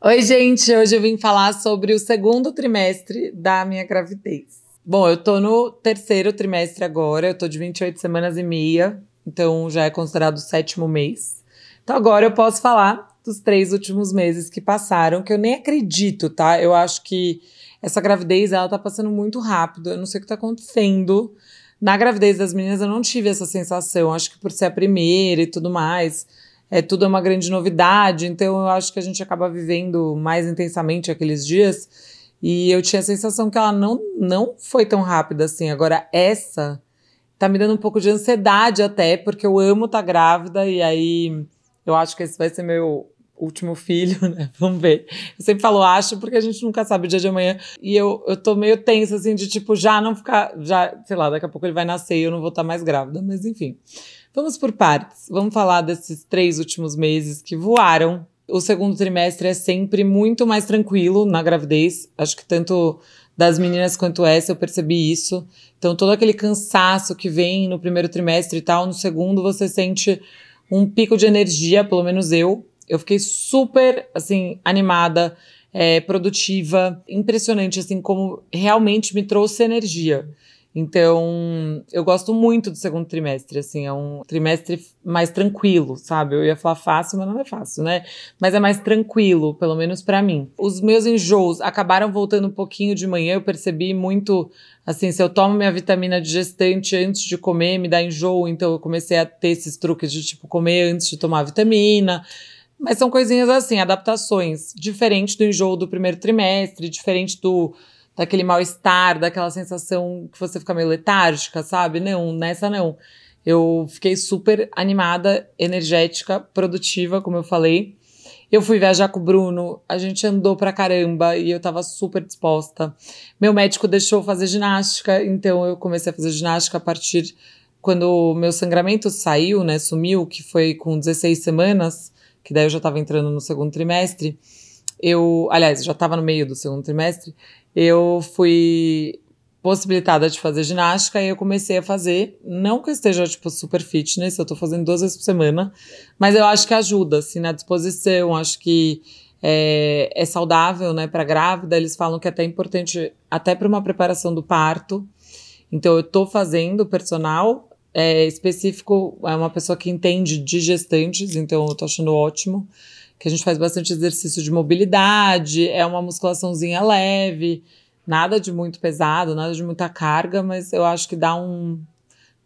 Oi, gente! Hoje eu vim falar sobre o segundo trimestre da minha gravidez. Bom, eu tô no terceiro trimestre agora, eu tô de 28 semanas e meia, então já é considerado o sétimo mês. Então agora eu posso falar dos três últimos meses que passaram, que eu nem acredito, tá? Eu acho que essa gravidez, ela tá passando muito rápido, eu não sei o que tá acontecendo. Na gravidez das meninas eu não tive essa sensação, acho que por ser a primeira e tudo mais é tudo é uma grande novidade, então eu acho que a gente acaba vivendo mais intensamente aqueles dias. E eu tinha a sensação que ela não, não foi tão rápida assim. Agora, essa tá me dando um pouco de ansiedade até, porque eu amo estar tá grávida, e aí eu acho que esse vai ser meu último filho, né? Vamos ver. Eu sempre falo acho, porque a gente nunca sabe o dia de amanhã. E eu, eu tô meio tensa, assim, de tipo, já não ficar, já, sei lá, daqui a pouco ele vai nascer e eu não vou estar tá mais grávida, mas enfim. Vamos por partes. Vamos falar desses três últimos meses que voaram. O segundo trimestre é sempre muito mais tranquilo na gravidez. Acho que tanto das meninas quanto essa eu percebi isso. Então, todo aquele cansaço que vem no primeiro trimestre e tal, no segundo você sente um pico de energia, pelo menos eu. Eu fiquei super, assim, animada, é, produtiva. Impressionante, assim, como realmente me trouxe energia. Então, eu gosto muito do segundo trimestre, assim, é um trimestre mais tranquilo, sabe? Eu ia falar fácil, mas não é fácil, né? Mas é mais tranquilo, pelo menos para mim. Os meus enjoos acabaram voltando um pouquinho de manhã, eu percebi muito, assim, se eu tomo minha vitamina digestante antes de comer, me dá enjoo, então eu comecei a ter esses truques de, tipo, comer antes de tomar vitamina. Mas são coisinhas assim, adaptações. Diferente do enjoo do primeiro trimestre, diferente do daquele mal-estar, daquela sensação que você fica meio letárgica, sabe? Não, nessa não. Eu fiquei super animada, energética, produtiva, como eu falei. Eu fui viajar com o Bruno, a gente andou pra caramba e eu tava super disposta. Meu médico deixou fazer ginástica, então eu comecei a fazer ginástica a partir quando meu sangramento saiu, né, sumiu, que foi com 16 semanas, que daí eu já tava entrando no segundo trimestre. Eu, aliás, já tava no meio do segundo trimestre eu fui possibilitada de fazer ginástica e eu comecei a fazer. Não que eu esteja, tipo, super fitness, eu tô fazendo duas vezes por semana, mas eu acho que ajuda, assim, na disposição, acho que é, é saudável, né, para grávida. Eles falam que é até importante, até para uma preparação do parto. Então, eu tô fazendo personal é, específico, é uma pessoa que entende de gestantes, então eu tô achando ótimo que a gente faz bastante exercício de mobilidade, é uma musculaçãozinha leve, nada de muito pesado, nada de muita carga, mas eu acho que dá um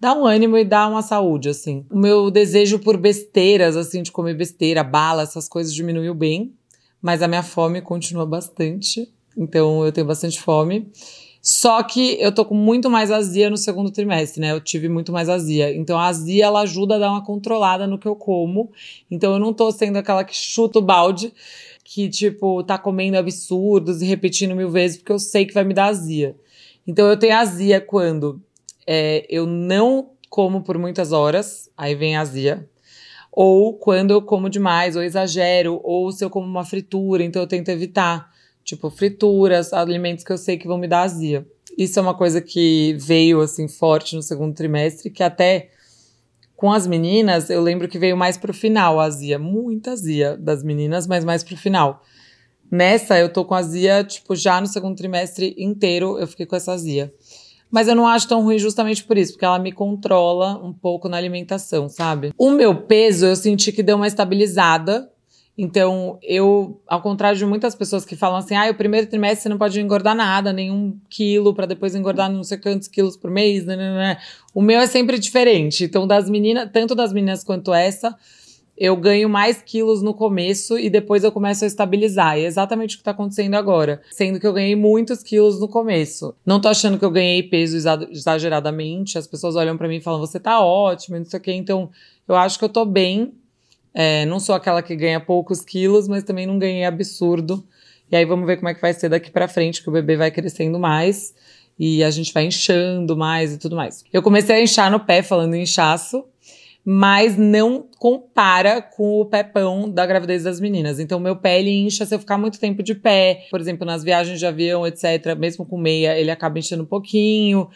dá um ânimo e dá uma saúde, assim. O meu desejo por besteiras, assim, de comer besteira, bala, essas coisas diminuiu bem, mas a minha fome continua bastante. Então eu tenho bastante fome. Só que eu tô com muito mais azia no segundo trimestre, né? Eu tive muito mais azia. Então a azia ela ajuda a dar uma controlada no que eu como. Então eu não tô sendo aquela que chuta o balde, que tipo tá comendo absurdos e repetindo mil vezes, porque eu sei que vai me dar azia. Então eu tenho azia quando é, eu não como por muitas horas, aí vem a azia. Ou quando eu como demais, ou exagero, ou se eu como uma fritura, então eu tento evitar. Tipo, frituras, alimentos que eu sei que vão me dar azia. Isso é uma coisa que veio, assim, forte no segundo trimestre, que até com as meninas, eu lembro que veio mais pro final a azia. Muita azia das meninas, mas mais pro final. Nessa, eu tô com azia, tipo, já no segundo trimestre inteiro eu fiquei com essa azia. Mas eu não acho tão ruim justamente por isso, porque ela me controla um pouco na alimentação, sabe? O meu peso eu senti que deu uma estabilizada então, eu, ao contrário de muitas pessoas que falam assim, ah, o primeiro trimestre você não pode engordar nada, nenhum quilo, para depois engordar não sei quantos quilos por mês, né, né, né. O meu é sempre diferente. Então, das meninas, tanto das meninas quanto essa, eu ganho mais quilos no começo e depois eu começo a estabilizar. E é exatamente o que está acontecendo agora. Sendo que eu ganhei muitos quilos no começo. Não tô achando que eu ganhei peso exageradamente. As pessoas olham para mim e falam, você tá ótimo, não sei o quê. Então, eu acho que eu tô bem é, não sou aquela que ganha poucos quilos, mas também não ganhei absurdo. E aí vamos ver como é que vai ser daqui para frente, que o bebê vai crescendo mais e a gente vai inchando mais e tudo mais. Eu comecei a inchar no pé, falando inchaço, mas não compara com o pé pão da gravidez das meninas. Então, meu pé ele incha se eu ficar muito tempo de pé. Por exemplo, nas viagens de avião, etc., mesmo com meia, ele acaba enchendo um pouquinho.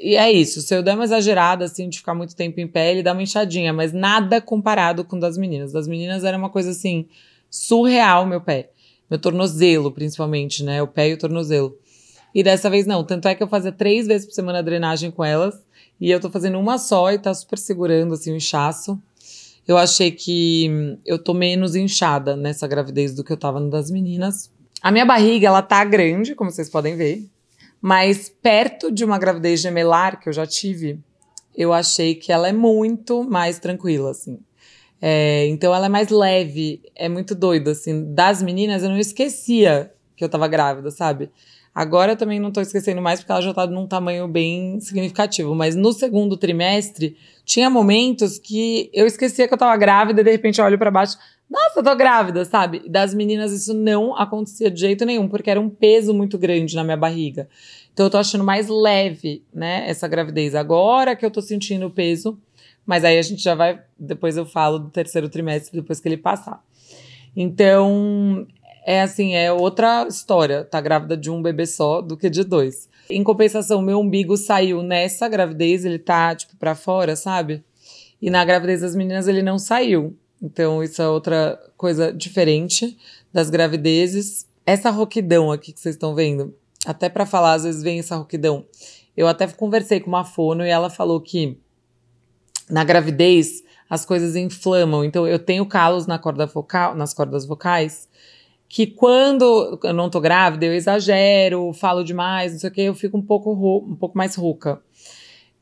E é isso. Se eu der uma exagerada, assim, de ficar muito tempo em pé, ele dá uma inchadinha, mas nada comparado com das meninas. Das meninas era uma coisa assim, surreal, meu pé. Meu tornozelo, principalmente, né? O pé e o tornozelo. E dessa vez não. Tanto é que eu fazia três vezes por semana a drenagem com elas. E eu tô fazendo uma só e tá super segurando assim o inchaço. Eu achei que eu tô menos inchada nessa gravidez do que eu tava no das meninas. A minha barriga, ela tá grande, como vocês podem ver. Mas perto de uma gravidez gemelar que eu já tive, eu achei que ela é muito mais tranquila, assim. É, então ela é mais leve, é muito doido, assim. Das meninas, eu não esquecia que eu tava grávida, sabe? Agora também não estou esquecendo mais, porque ela já está num tamanho bem significativo. Mas no segundo trimestre, tinha momentos que eu esquecia que eu estava grávida e de repente eu olho para baixo. Nossa, eu tô grávida, sabe? Das meninas isso não acontecia de jeito nenhum, porque era um peso muito grande na minha barriga. Então eu tô achando mais leve, né, essa gravidez. Agora que eu tô sentindo o peso, mas aí a gente já vai, depois eu falo do terceiro trimestre, depois que ele passar. Então, é assim, é outra história. Tá grávida de um bebê só do que de dois. Em compensação, meu umbigo saiu nessa gravidez, ele tá, tipo, pra fora, sabe? E na gravidez das meninas ele não saiu. Então, isso é outra coisa diferente das gravidezes. Essa roquidão aqui que vocês estão vendo, até para falar, às vezes vem essa roquidão. Eu até conversei com uma fono e ela falou que na gravidez as coisas inflamam. Então, eu tenho calos na corda vocal, nas cordas vocais que quando eu não tô grávida, eu exagero, falo demais, não sei o que, eu fico um pouco, um pouco mais rouca.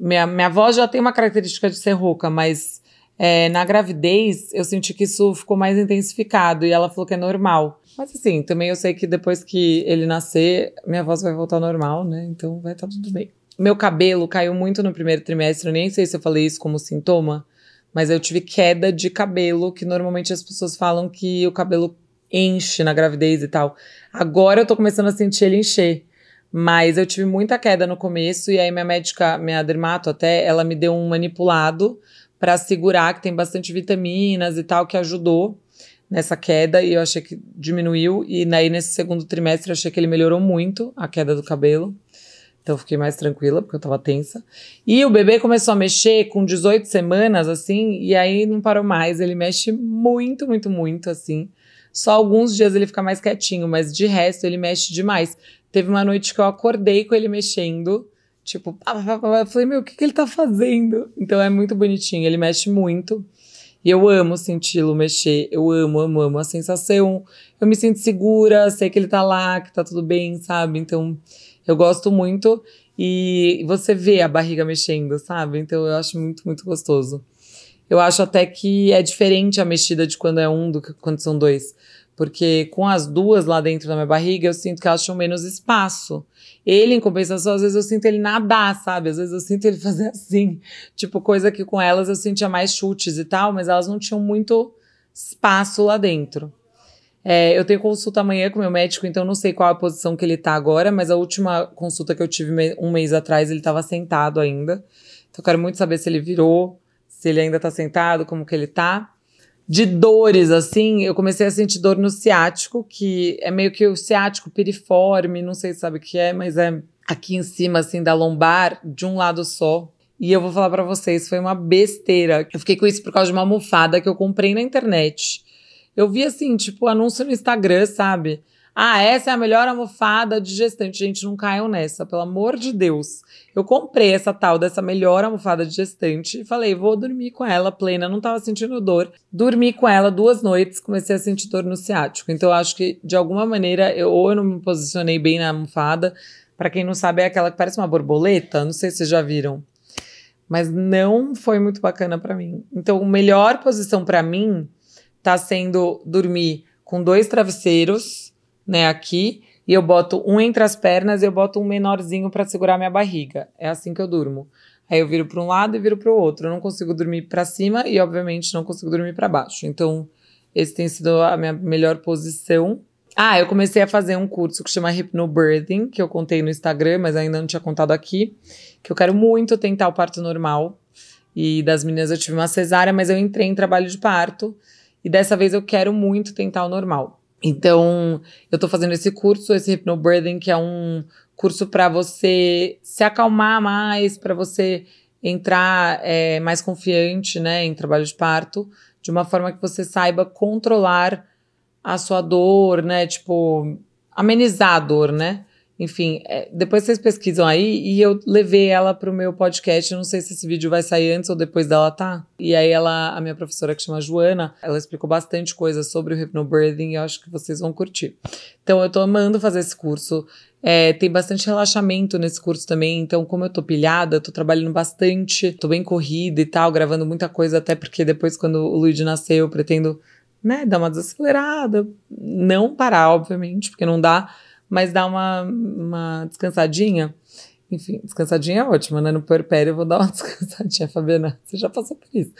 Minha, minha voz já tem uma característica de ser rouca, mas é, na gravidez eu senti que isso ficou mais intensificado e ela falou que é normal. Mas assim, também eu sei que depois que ele nascer, minha voz vai voltar ao normal, né? Então vai estar tá tudo bem. Meu cabelo caiu muito no primeiro trimestre, eu nem sei se eu falei isso como sintoma, mas eu tive queda de cabelo, que normalmente as pessoas falam que o cabelo enche na gravidez e tal. Agora eu tô começando a sentir ele encher. Mas eu tive muita queda no começo e aí minha médica, minha dermato até, ela me deu um manipulado para segurar que tem bastante vitaminas e tal que ajudou nessa queda e eu achei que diminuiu e daí nesse segundo trimestre eu achei que ele melhorou muito a queda do cabelo. Então eu fiquei mais tranquila porque eu tava tensa. E o bebê começou a mexer com 18 semanas assim, e aí não parou mais, ele mexe muito, muito, muito assim. Só alguns dias ele fica mais quietinho, mas de resto ele mexe demais. Teve uma noite que eu acordei com ele mexendo. Tipo, eu falei, meu, o que, que ele tá fazendo? Então é muito bonitinho, ele mexe muito. E eu amo senti-lo mexer, eu amo, amo, amo a sensação. Eu me sinto segura, sei que ele tá lá, que tá tudo bem, sabe? Então eu gosto muito. E você vê a barriga mexendo, sabe? Então eu acho muito, muito gostoso. Eu acho até que é diferente a mexida de quando é um do que quando são dois. Porque com as duas lá dentro da minha barriga, eu sinto que elas tinham menos espaço. Ele, em compensação, às vezes eu sinto ele nadar, sabe? Às vezes eu sinto ele fazer assim. Tipo, coisa que com elas eu sentia mais chutes e tal, mas elas não tinham muito espaço lá dentro. É, eu tenho consulta amanhã com meu médico, então não sei qual a posição que ele tá agora, mas a última consulta que eu tive um mês atrás, ele tava sentado ainda. Então eu quero muito saber se ele virou, se ele ainda tá sentado, como que ele tá. De dores, assim, eu comecei a sentir dor no ciático, que é meio que o ciático piriforme, não sei se sabe o que é, mas é aqui em cima, assim, da lombar, de um lado só. E eu vou falar para vocês, foi uma besteira. Eu fiquei com isso por causa de uma almofada que eu comprei na internet. Eu vi assim, tipo, anúncio no Instagram, sabe? Ah, essa é a melhor almofada de gestante. Gente, não caiam nessa, pelo amor de Deus. Eu comprei essa tal dessa melhor almofada de gestante e falei, vou dormir com ela plena, não tava sentindo dor. Dormi com ela duas noites, comecei a sentir dor no ciático. Então eu acho que de alguma maneira eu ou eu não me posicionei bem na almofada. Para quem não sabe, é aquela que parece uma borboleta, não sei se vocês já viram. Mas não foi muito bacana para mim. Então, a melhor posição para mim tá sendo dormir com dois travesseiros né, aqui, e eu boto um entre as pernas e eu boto um menorzinho para segurar minha barriga. É assim que eu durmo. Aí eu viro para um lado e viro para o outro. Eu não consigo dormir para cima e, obviamente, não consigo dormir para baixo. Então, esse tem sido a minha melhor posição. Ah, eu comecei a fazer um curso que chama Hypnobirthing, que eu contei no Instagram, mas ainda não tinha contado aqui, que eu quero muito tentar o parto normal. E das meninas eu tive uma cesárea, mas eu entrei em trabalho de parto. E dessa vez eu quero muito tentar o normal. Então, eu tô fazendo esse curso, esse Hypnobirthing, que é um curso para você se acalmar mais, para você entrar é, mais confiante, né, em trabalho de parto, de uma forma que você saiba controlar a sua dor, né, tipo, amenizar a dor, né? Enfim, é, depois vocês pesquisam aí e eu levei ela pro meu podcast. Eu não sei se esse vídeo vai sair antes ou depois dela tá. E aí ela, a minha professora que chama Joana, ela explicou bastante coisa sobre o hypnobirthing e eu acho que vocês vão curtir. Então eu tô amando fazer esse curso. É, tem bastante relaxamento nesse curso também, então como eu tô pilhada, tô trabalhando bastante, tô bem corrida e tal, gravando muita coisa, até porque depois quando o Luigi nascer eu pretendo, né, dar uma desacelerada, não parar, obviamente, porque não dá, mas dá uma, uma descansadinha. Enfim, descansadinha é ótima, né? No puerpério eu vou dar uma descansadinha, Fabiana. Você já passou por isso.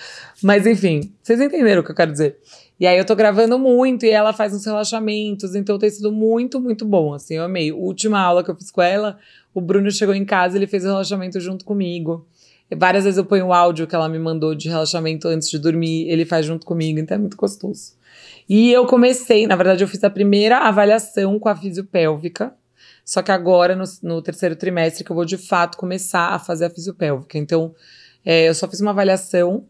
Mas enfim, vocês entenderam o que eu quero dizer. E aí eu tô gravando muito e ela faz uns relaxamentos, então tem sido muito, muito bom, assim, eu amei. Última aula que eu fiz com ela, o Bruno chegou em casa, ele fez o relaxamento junto comigo. Várias vezes eu ponho o áudio que ela me mandou de relaxamento antes de dormir, ele faz junto comigo, então é muito gostoso. E eu comecei, na verdade, eu fiz a primeira avaliação com a fisiopélvica, só que agora, no, no terceiro trimestre, que eu vou de fato começar a fazer a fisiopélvica. Então, é, eu só fiz uma avaliação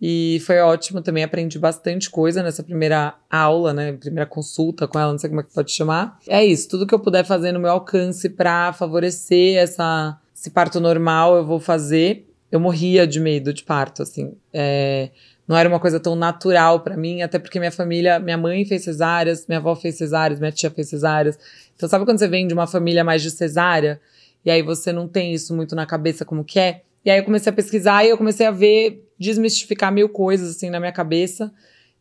e foi ótimo também, aprendi bastante coisa nessa primeira aula, né? Primeira consulta com ela, não sei como é que pode chamar. É isso, tudo que eu puder fazer no meu alcance para favorecer essa, esse parto normal, eu vou fazer eu morria de medo de parto, assim. É, não era uma coisa tão natural para mim, até porque minha família, minha mãe fez cesáreas, minha avó fez cesáreas, minha tia fez cesáreas. Então, sabe quando você vem de uma família mais de cesárea? E aí você não tem isso muito na cabeça como que é? E aí eu comecei a pesquisar e eu comecei a ver, desmistificar mil coisas, assim, na minha cabeça.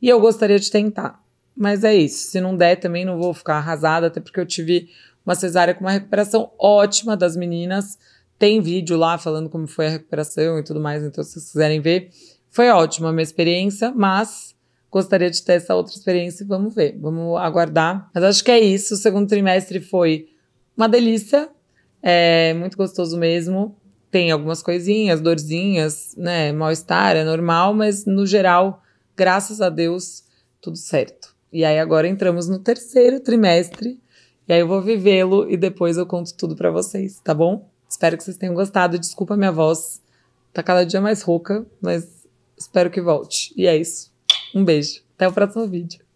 E eu gostaria de tentar. Mas é isso. Se não der, também não vou ficar arrasada, até porque eu tive uma cesárea com uma recuperação ótima das meninas. Tem vídeo lá falando como foi a recuperação e tudo mais, então se vocês quiserem ver. Foi ótima a minha experiência, mas gostaria de ter essa outra experiência e vamos ver, vamos aguardar. Mas acho que é isso. O segundo trimestre foi uma delícia, é muito gostoso mesmo. Tem algumas coisinhas, dorzinhas, né? Mal-estar é normal, mas no geral, graças a Deus, tudo certo. E aí agora entramos no terceiro trimestre, e aí eu vou vivê-lo e depois eu conto tudo para vocês, tá bom? Espero que vocês tenham gostado. Desculpa a minha voz. Tá cada dia mais rouca, mas espero que volte. E é isso. Um beijo. Até o próximo vídeo.